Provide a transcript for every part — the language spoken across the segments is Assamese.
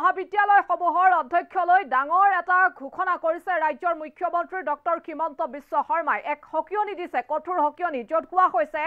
মহাবিদ্যালয়সমূহৰ অধ্যক্ষলৈ ডাঙৰ এটা ঘোষণা কৰিছে ৰাজ্যৰ মুখ্যমন্ত্ৰী ডক্টৰ হিমন্ত বিশ্ব শৰ্মাই এক সকিয়নি দিছে কঠোৰ সকিয়নি য'ত কোৱা হৈছে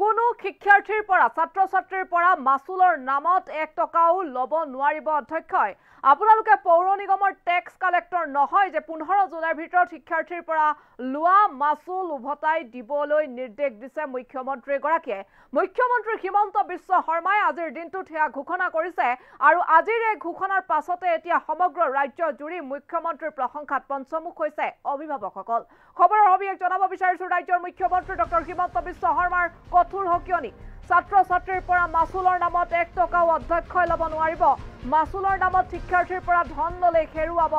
কোনো শিক্ষাৰ্থীৰ পৰা ছাত্ৰ ছাত্ৰীৰ পৰা মাসুলৰ নামত এক টকাও লব নোৱাৰিব অধ্যক্ষয় আপোনালোকে পৌৰ নিগমৰ টেক্স কালেক্টৰ নহয় যে পোন্ধৰ জুলাইৰ ভিতৰত শিক্ষাৰ্থীৰ পৰা লোৱা মাচুল উভতাই দিবলৈ নিৰ্দেশ দিছে মুখ্যমন্ত্ৰীগৰাকীয়ে মুখ্যমন্ত্ৰী হিমন্ত বিশ্ব শৰ্মাই আজিৰ দিনটোত সেয়া ঘোষণা কৰিছে আৰু আজিৰ এই ঘোষণাৰ পাছতে এতিয়া সমগ্ৰ ৰাজ্য জুৰি মুখ্যমন্ত্ৰীৰ প্ৰশংসাত পঞ্চমুখ হৈছে অভিভাৱকসকল খবৰৰ সবিশেষ জনাব বিচাৰিছো ৰাজ্যৰ মুখ্যমন্ত্ৰী ডক্টৰ হিমন্ত বিশ্ব শৰ্মাৰ কঠোৰ হওক কিয়নি ছাত্ৰ ছাত্ৰীৰ পৰা মাচুলৰ নামত এক টকাও অধ্যক্ষই ল'ব নোৱাৰিব মাচুলৰ নামত শিক্ষাৰ্থীৰ পৰা ধন ল'লে হেৰুৱাব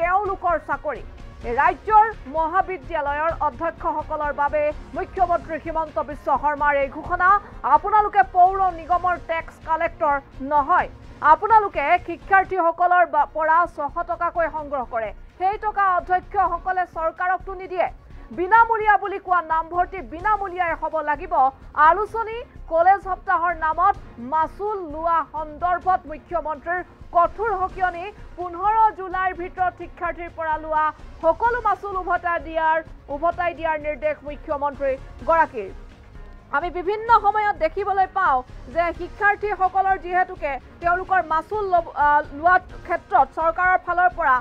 তেওঁলোকৰ চাকৰি ৰাজ্যৰ মহাবিদ্যালয়ৰ অধ্যক্ষসকলৰ বাবে মুখ্যমন্ত্ৰী হিমন্ত বিশ্ব শৰ্মাৰ এই ঘোষণা আপোনালোকে পৌৰ নিগমৰ টেক্স কালেক্টৰ নহয় আপোনালোকে শিক্ষাৰ্থীসকলৰ পৰা ছশ টকাকৈ সংগ্ৰহ কৰে সেই টকা অধ্যক্ষসকলে চৰকাৰকতো নিদিয়ে বিনামূলীয়া বুলি কোৱা নামভৰ্তি বিনামূলীয়াই হ'ব লাগিব আলোচনী কলেজ সপ্তাহৰ নামত মাচুল লোৱা সন্দৰ্ভত মুখ্যমন্ত্ৰীৰ কঠোৰ সকিয়নি পোন্ধৰ জুলাইৰ ভিতৰত শিক্ষাৰ্থীৰ পৰা লোৱা সকলো মাচুল উভতাই দিয়াৰ উভতাই দিয়াৰ নিৰ্দেশ মুখ্যমন্ত্ৰীগৰাকীৰ আমি বিভিন্ন সময়ত দেখিবলৈ পাওঁ যে শিক্ষাৰ্থীসকলৰ যিহেতুকে তেওঁলোকৰ মাচুল লোৱাৰ ক্ষেত্ৰত চৰকাৰৰ ফালৰ পৰা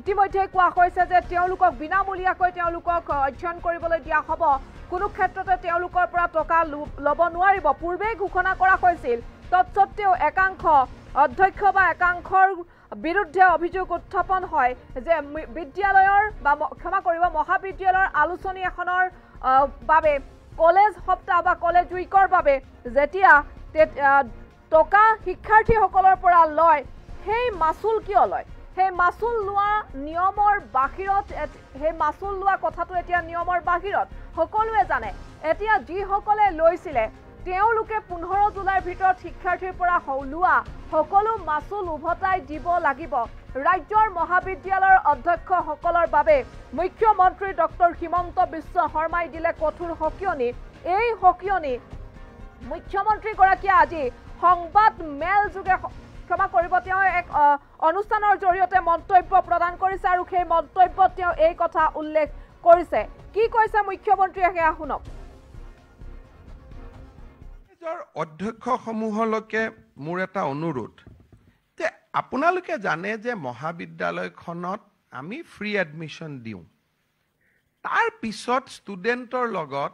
ইতিমধ্যে কোৱা হৈছে যে তেওঁলোকক বিনামূলীয়াকৈ তেওঁলোকক অধ্যয়ন কৰিবলৈ দিয়া হ'ব কোনো ক্ষেত্ৰতে তেওঁলোকৰ পৰা টকা ল'ব নোৱাৰিব পূৰ্বেই ঘোষণা কৰা হৈছিল তৎসত্বেও একাংশ অধ্যক্ষ বা একাংশৰ বিৰুদ্ধে অভিযোগ উত্থাপন হয় যে বিদ্যালয়ৰ বা ক্ষমা কৰিব মহাবিদ্যালয়ৰ আলোচনী এখনৰ বাবে কলেজ সপ্তাহ বা কলেজ উইকৰ বাবে যেতিয়া টকা শিক্ষাৰ্থীসকলৰ পৰা লয় সেই মাচুল কিয় লয় সেই মাচুল লোৱা নিয়মৰ বাহিৰত সেই মাচুল লোৱা কথাটো এতিয়া নিয়মৰ বাহিৰত সকলোৱে জানে এতিয়া যিসকলে লৈছিলে তেওঁলোকে পোন্ধৰ জুলাইৰ ভিতৰত শিক্ষাৰ্থীৰ পৰা লোৱা সকলো মাচুল উভতাই দিব লাগিব ৰাজ্যৰ মহাবিদ্যালয়ৰ অধ্যক্ষসকলৰ বাবে মুখ্যমন্ত্ৰী ডক্টৰ হিমন্ত বিশ্ব শৰ্মাই দিলে কঠোৰ সকিয়নি এই সকিয়নি মুখ্যমন্ত্ৰীগৰাকীয়ে আজি সংবাদ মেলযোগে ক্ষমা কৰিব তেওঁ এক অনুষ্ঠানৰ জৰিয়তে মন্তব্য প্ৰদান কৰিছে আৰু সেই মন্তব্যত তেওঁ এই কথা উল্লেখ কৰিছে কি কৈছে মুখ্যমন্ত্ৰীয়ে সেয়া শুনক অধ্যক্ষসমূহলৈকে মোৰ এটা অনুৰোধ যে আপোনালোকে জানে যে মহাবিদ্যালয়খনত আমি ফ্ৰী এডমিশ্যন দিওঁ তাৰ পিছত ষ্টুডেণ্টৰ লগত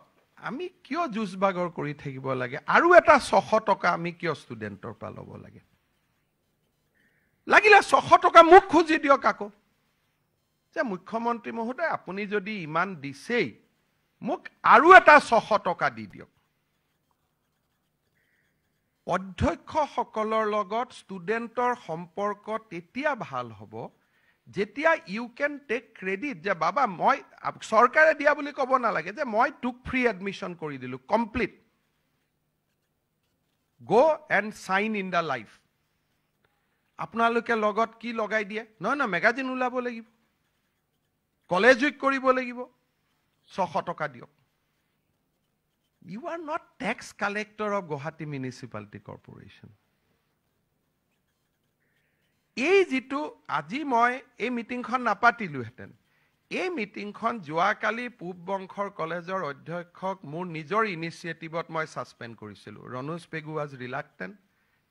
আমি কিয় যুঁজ বাগৰ কৰি থাকিব লাগে আৰু এটা ছশ টকা আমি কিয় ষ্টুডেণ্টৰ পৰা ল'ব লাগে লাগিলে ছশ টকা মোক খুজি দিয়ক আকৌ যে মুখ্যমন্ত্ৰী মহোদয় আপুনি যদি ইমান দিছেই মোক আৰু এটা ছশ টকা দি দিয়ক অধ্যক্ষসকলৰ লগত ষ্টুডেণ্টৰ সম্পৰ্ক তেতিয়া ভাল হ'ব যেতিয়া ইউ কেন টেক ক্ৰেডিট যে বাবা মই চৰকাৰে দিয়া বুলি ক'ব নালাগে যে মই তোক ফ্ৰী এডমিশ্যন কৰি দিলোঁ complete go' and shine in the life আপোনালোকে লগত কি লগাই দিয়ে নহয় নহয় মেগাজিন ওলাব লাগিব কলেজ উইক কৰিব লাগিব ছশ টকা দিয়ক you are not tax collector of Guwahati municipality corporation এই যিটো আজি মই এই মিটিংখন নাপাতিলোহেঁতেন এই মিটিংখন যোৱাকালি পূব বংশৰ কলেজৰ অধ্যক্ষক মোৰ নিজৰ ইনিচিয়েটিভত মই ছাছপেণ্ড কৰিছিলোঁ Ranoj Pegu was reluctant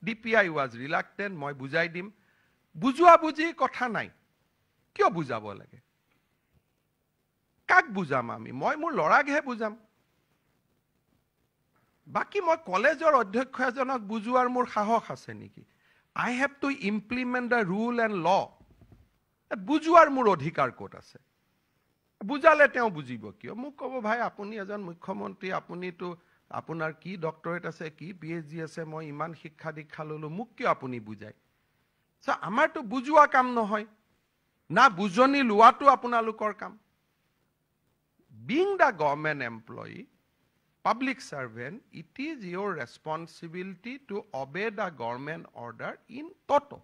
D P I was reluctant মই বুজাই দিম বুজোৱা বুজি কথা নাই কিয় বুজাব লাগে কাক বুজাম আমি মই মোৰ ল'ৰাকহে বুজাম বাকী মই কলেজৰ অধ্যক্ষ এজনক বুজোৱাৰ মোৰ সাহস আছে নেকি I have to implement the rule and law বুজোৱাৰ মোৰ অধিকাৰ ক'ত আছে বুজালে তেওঁ বুজিব কিয় মোক ক'ব ভাই আপুনি এজন মুখ্যমন্ত্ৰী আপুনিতো আপোনাৰ কি ডক্টৰেট আছে কি পি এইচ ডি আছে মই ইমান শিক্ষা দীক্ষা ল'লোঁ মোক কিয় আপুনি বুজায় চ' আমাৰতো বুজোৱা কাম নহয় না বুজনি লোৱাটো আপোনালোকৰ কাম being the government employee public servant it is your responsibility to obey the government order in toto'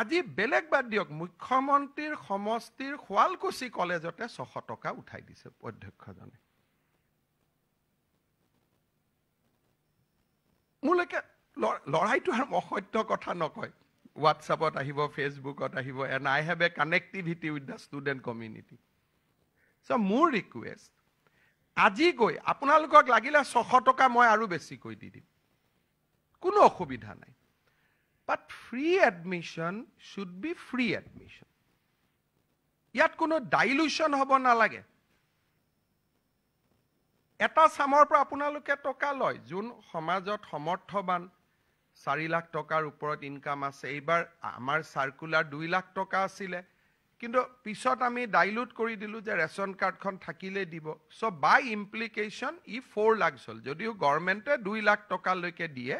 আজি বেলেগ বাদ দিয়ক মুখ্যমন্ত্ৰীৰ সমষ্টিৰ শুৱালকুছি কলেজতে ছশ টকা উঠাই দিছে অধ্যক্ষজনে মোলৈকে লৰাইটো আৰু অসত্য কথা নকয় হোৱাটছআপত আহিব ফেচবুকত আহিব and I have a connectivity with the student community so' মোৰ ৰিকুৱেষ্ট আজি গৈ আপোনালোকক লাগিলে ছশ টকা মই আৰু বেছিকৈ দি দিম কোনো অসুবিধা নাই but free admission should be free admission ইয়াত কোনো ডাইলুশ্যন হ'ব নালাগে এটা চামৰ পৰা আপোনালোকে টকা লয় যোন সমাজত সমৰ্থবান চাৰি লাখ টকাৰ ওপৰত ইনকাম আছে এইবাৰ আমাৰ চাৰ্কুলাৰ দুই লাখ টকা আছিলে কিন্তু পিছত আমি ডাইলুট কৰি দিলোঁ যে ৰেচন কাৰ্ডখন থাকিলে দিব চ' বাই ইমপ্লিকেশ্যন ই ফ'ৰ লাখছ হ'ল যদিও গভৰ্ণমেণ্টে দুই লাখ টকালৈকে দিয়ে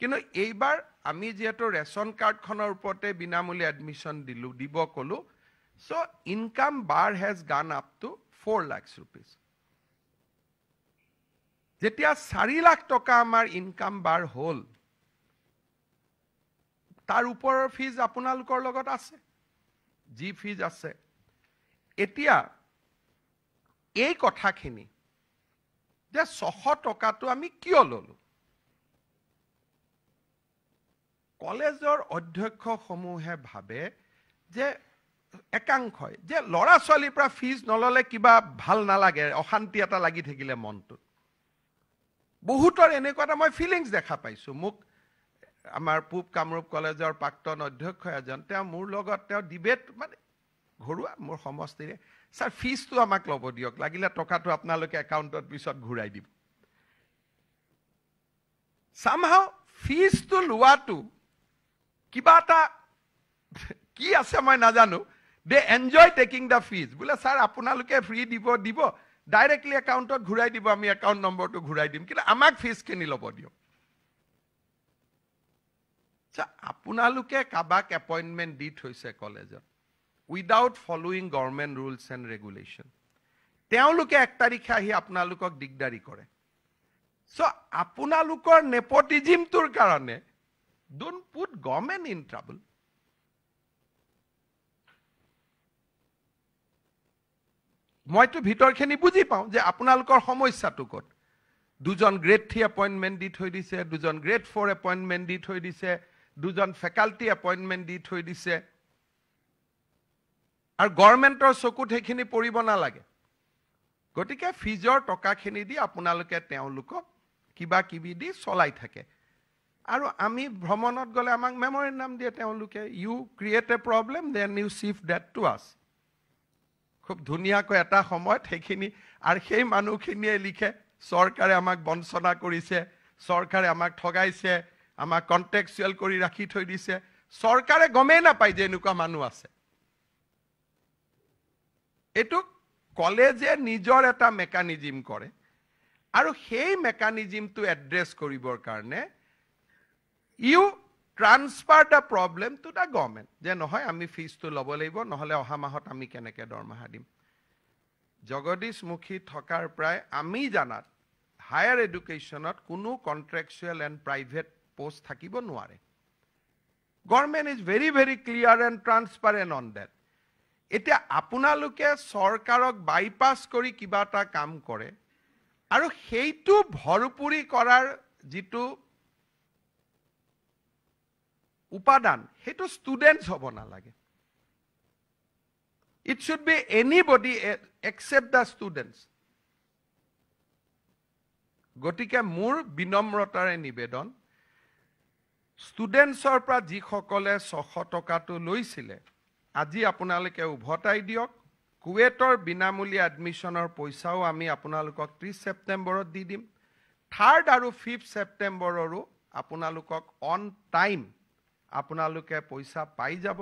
কিন্তু এইবাৰ আমি যিহেতু ৰেচন কাৰ্ডখনৰ ওপৰতে বিনামূলীয়া এডমিশ্যন দিলোঁ দিব ক'লোঁ so' income bar has gone up to four lakhs rupees যেতিয়া চাৰি লাখ টকা আমাৰ ইনকাম বাৰ হ'ল তাৰ ওপৰৰ ফিজ আপোনালোকৰ লগত আছে যি ফিজ আছে এতিয়া এই কথাখিনি যে ছশ টকাটো আমি কিয় ল'লোঁ কলেজৰ অধ্যক্ষসমূহে ভাবে যে একাংশই যে ল'ৰা ছোৱালীৰ পৰা ফিজ নল'লে কিবা ভাল নালাগে অশান্তি এটা লাগি থাকিলে মনটো বহুতৰ এনেকুৱা এটা মই ফিলিংছ দেখা পাইছোঁ মোক আমাৰ পূব কামৰূপ কলেজৰ প্ৰাক্তন অধ্যক্ষ এজন তেওঁ মোৰ লগত তেওঁ ডিবেট মানে ঘৰুৱা মোৰ সমষ্টিৰে ছাৰ ফিজটো আমাক ল'ব দিয়ক লাগিলে টকাটো আপোনালোকে একাউণ্টত পিছত ঘূৰাই দিব চামহাও ফিজটো লোৱাটো কিবা এটা কি আছে মই নাজানো they enjoy taking the fees বোলে ছাৰ আপোনালোকে ফ্ৰী দিব দিব ডাইৰেক্টলি একাউণ্টত ঘূৰাই দিব আমি একাউণ্ট নম্বৰটো ঘূৰাই দিম কিন্তু আমাক ফিজখিনি ল'ব দিয়ক আপোনালোকে কাৰোবাক এপইণ্টমেণ্ট দি থৈছে কলেজত without following government rules and regulation তেওঁলোকে এক তাৰিখে আহি আপোনালোকক দিগদাৰি কৰে চ' আপোনালোকৰ নেপটিজিমটোৰ কাৰণে don't put government in trouble. মইতো ভিতৰখিনি বুজি পাওঁ যে আপোনালোকৰ সমস্যাটো ক'ত দুজন গ্ৰেড থ্ৰী এপইণ্টমেণ্ট দি থৈ দিছে দুজন গ্ৰেড ফ'ৰ এপইণ্টমেণ্ট দি থৈ দিছে দুজন ফেকাল্টি এপইণ্টমেণ্ট দি থৈ দিছে আৰু গভৰ্ণমেণ্টৰ চকুত সেইখিনি পৰিব নালাগে গতিকে ফিজৰ টকাখিনি দি আপোনালোকে তেওঁলোকক কিবা কিবি দি চলাই থাকে আৰু আমি ভ্ৰমণত গ'লে আমাক মেমৰিৰ নাম দিয়ে তেওঁলোকে you create a problem then you shift that to us খুব ধুনীয়াকৈ এটা সময়ত সেইখিনি আৰু সেই মানুহখিনিয়ে লিখে চৰকাৰে আমাক বঞ্চনা কৰিছে চৰকাৰে আমাক ঠগাইছে আমাক কণ্টেকচুৱেল কৰি ৰাখি থৈ দিছে চৰকাৰে গমেই নাপায় যে এনেকুৱা মানুহ আছে এইটো কলেজে নিজৰ এটা মেকানিজিম কৰে আৰু সেই মেকানিজিমটো এড্ৰেছ কৰিবৰ কাৰণে you transfer the problem to the government যে নহয় আমি ফিজটো ল'ব লাগিব নহ'লে অহা মাহত আমি কেনেকৈ দৰমহা দিম জগদীশ মুখী থকাৰ প্ৰায় আমি জানাত হায়াৰ এডুকেশ্যনত কোনো কণ্ট্ৰেকচুৱেল এণ্ড প্ৰাইভেট পষ্ট থাকিব নোৱাৰে government is very very clear and transparent on that এতিয়া আপোনালোকে চৰকাৰক বাইপাছ কৰি কিবা এটা কাম কৰে আৰু সেইটো ভৰপূৰি কৰাৰ যিটো উপাদান সেইটো ষ্টুডেণ্টছ হ'ব নালাগে it should be anybody except the students গতিকে মোৰ বিনম্ৰতাৰে নিবেদন ষ্টুডেণ্টছৰ পৰা যিসকলে ছশ টকাটো লৈছিলে আজি আপোনালোকে উভতাই দিয়ক কুৱেটৰ বিনামূলীয়া এডমিশ্যনৰ পইচাও আমি আপোনালোকক ত্ৰিছ ছেপ্টেম্বৰত দি দিম থাৰ্ড আৰু ফিফ্থ ছেপ্টেম্বৰৰো আপোনালোকক অন টাইম আপোনালোকে পইচা পাই যাব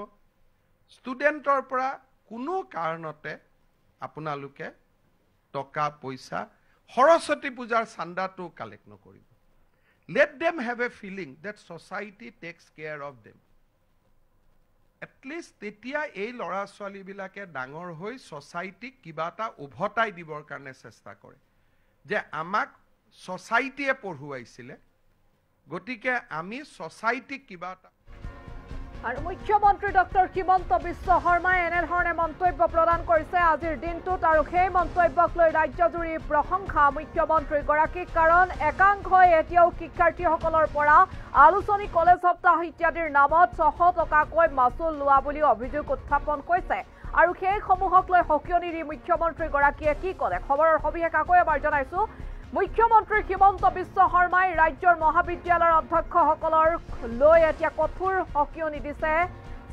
ষ্টুডেণ্টৰ পৰা কোনো কাৰণতে আপোনালোকে টকা পইচা সৰস্বতী পূজাৰ চান্দাটো কালেক্ট নকৰিব let them have a feeling that society takes care of them at least তেতিয়া এই ল'ৰা ছোৱালীবিলাকে ডাঙৰ হৈ ছচাইটিক কিবা এটা উভতাই দিবৰ কাৰণে চেষ্টা কৰে যে আমাক ছচাইটিয়ে পঢ়ুৱাইছিলে গতিকে আমি ছচাইটিক কিবা এটা আৰু মুখ্যমন্ত্ৰী ডক্টৰ হিমন্ত বিশ্ব শৰ্মাই এনেধৰণে মন্তব্য প্ৰদান কৰিছে আজিৰ দিনটোত আৰু সেই মন্তব্যক লৈ ৰাজ্যজুৰি প্ৰশংসা মুখ্যমন্ত্ৰীগৰাকীক কাৰণ একাংশই এতিয়াও শিক্ষাৰ্থীসকলৰ পৰা আলোচনী কলেজ সপ্তাহ ইত্যাদিৰ নামত ছশ টকাকৈ মাচুল লোৱা বুলি অভিযোগ উত্থাপন কৰিছে আৰু সেইসমূহক লৈ সকিয়নি দি মুখ্যমন্ত্ৰীগৰাকীয়ে কি ক'লে খবৰৰ সবিশেষ আকৌ এবাৰ জনাইছোঁ মুখ্যমন্ত্ৰী হিমন্ত বিশ্ব শৰ্মাই ৰাজ্যৰ মহাবিদ্যালয়ৰ অধ্যক্ষসকলক লৈ এতিয়া কঠোৰ সকিয়নি দিছে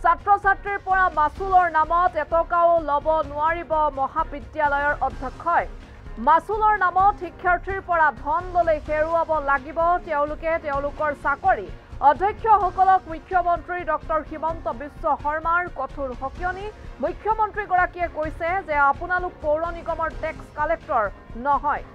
ছাত্ৰ ছাত্ৰীৰ পৰা মাচুলৰ নামত এটকাও ল'ব নোৱাৰিব মহাবিদ্যালয়ৰ অধ্যক্ষই মাচুলৰ নামত শিক্ষাৰ্থীৰ পৰা ধন ল'লে হেৰুৱাব লাগিব তেওঁলোকে তেওঁলোকৰ চাকৰি অধ্যক্ষসকলক মুখ্যমন্ত্ৰী ডক্টৰ হিমন্ত বিশ্ব শৰ্মাৰ কঠোৰ সকিয়নি মুখ্যমন্ত্ৰীগৰাকীয়ে কৈছে যে আপোনালোক পৌৰ নিগমৰ টেক্স কালেক্টৰ নহয়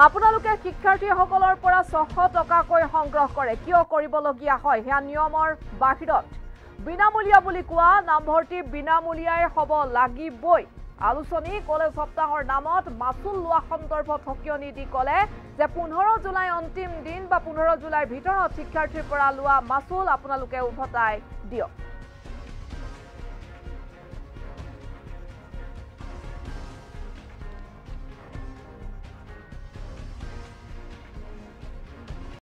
আপোনালোকে শিক্ষাৰ্থীসকলৰ পৰা ছশ টকাকৈ সংগ্ৰহ কৰে কিয় কৰিবলগীয়া হয় সেয়া নিয়মৰ বাহিৰত বিনামূলীয়া বুলি কোৱা নামভৰ্তি বিনামূলীয়াই হ'ব লাগিবই আলোচনী কলেজ সপ্তাহৰ নামত মাচুল লোৱা সন্দৰ্ভত সকিয়নি দি ক'লে যে পোন্ধৰ জুলাই অন্তিম দিন বা পোন্ধৰ জুলাইৰ ভিতৰত শিক্ষাৰ্থীৰ পৰা লোৱা মাচুল আপোনালোকে উভতাই দিয়ক